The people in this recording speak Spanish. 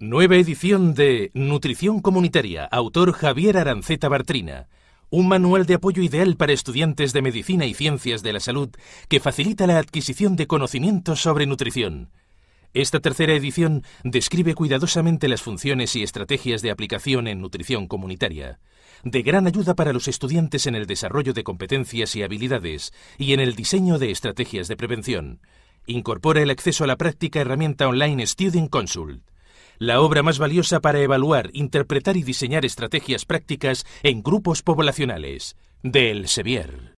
Nueva edición de Nutrición Comunitaria, autor Javier Aranceta Bartrina. Un manual de apoyo ideal para estudiantes de medicina y ciencias de la salud que facilita la adquisición de conocimientos sobre nutrición. Esta tercera edición describe cuidadosamente las funciones y estrategias de aplicación en nutrición comunitaria, de gran ayuda para los estudiantes en el desarrollo de competencias y habilidades y en el diseño de estrategias de prevención. Incorpora el acceso a la práctica herramienta online Student Consult la obra más valiosa para evaluar, interpretar y diseñar estrategias prácticas en grupos poblacionales, del Sevier.